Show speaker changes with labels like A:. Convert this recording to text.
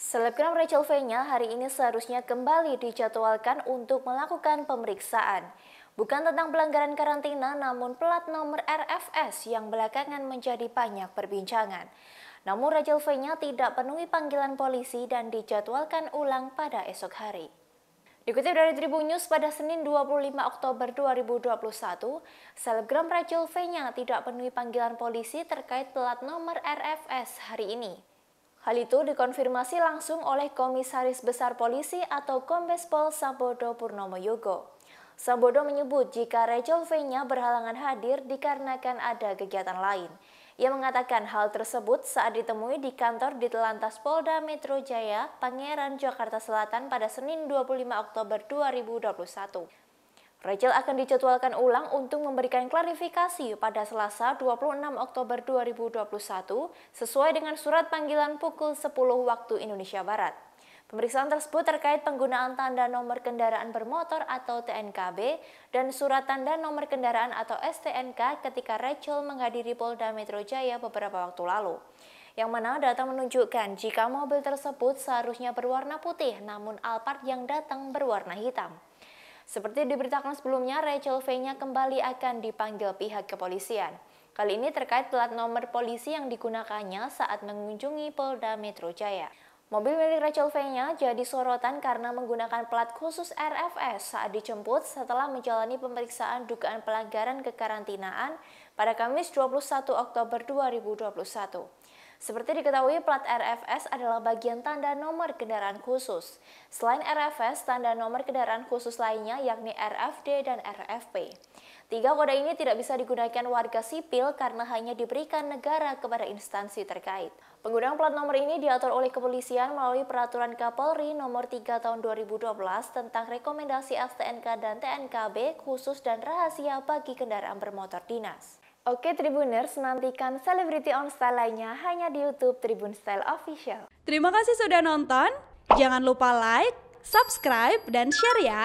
A: Selebgram Rachel Fenya hari ini seharusnya kembali dijadwalkan untuk melakukan pemeriksaan. Bukan tentang pelanggaran karantina, namun plat nomor RFS yang belakangan menjadi banyak perbincangan. Namun Rachel Fenya tidak penuhi panggilan polisi dan dijadwalkan ulang pada esok hari. Dikutip dari Tribun News pada Senin 25 Oktober 2021, selebgram Rachel Fenya tidak penuhi panggilan polisi terkait plat nomor RFS hari ini. Hal itu dikonfirmasi langsung oleh Komisaris Besar Polisi atau kombespol Pol Sambodo Purnomo Yogo. Sambodo menyebut jika Rachel V-nya berhalangan hadir dikarenakan ada kegiatan lain. Ia mengatakan hal tersebut saat ditemui di kantor di Telantas Polda Metro Jaya, Pangeran, Jakarta Selatan pada Senin 25 Oktober 2021. Rachel akan dijadwalkan ulang untuk memberikan klarifikasi pada Selasa 26 Oktober 2021 sesuai dengan surat panggilan pukul 10 waktu Indonesia Barat. Pemeriksaan tersebut terkait penggunaan tanda nomor kendaraan bermotor atau TNKB dan surat tanda nomor kendaraan atau STNK ketika Rachel menghadiri Polda Metro Jaya beberapa waktu lalu yang mana data menunjukkan jika mobil tersebut seharusnya berwarna putih namun Alphard yang datang berwarna hitam. Seperti diberitakan sebelumnya, Rachel V-nya kembali akan dipanggil pihak kepolisian. Kali ini terkait plat nomor polisi yang digunakannya saat mengunjungi Polda Metro Jaya. Mobil milik Rachel V-nya jadi sorotan karena menggunakan plat khusus RFS saat dijemput setelah menjalani pemeriksaan dugaan pelanggaran kekarantinaan pada Kamis 21 Oktober 2021. Seperti diketahui, plat RFS adalah bagian tanda nomor kendaraan khusus. Selain RFS, tanda nomor kendaraan khusus lainnya yakni RFD dan RFP. Tiga kode ini tidak bisa digunakan warga sipil karena hanya diberikan negara kepada instansi terkait. Penggunaan plat nomor ini diatur oleh kepolisian melalui Peraturan Kapolri Nomor 3 Tahun 2012 tentang rekomendasi STNK dan TNKB khusus dan rahasia bagi kendaraan bermotor dinas. Oke Tribuners, nantikan Celebrity on Style lainnya hanya di YouTube Tribun Style Official. Terima kasih sudah nonton. Jangan lupa like, subscribe, dan share ya.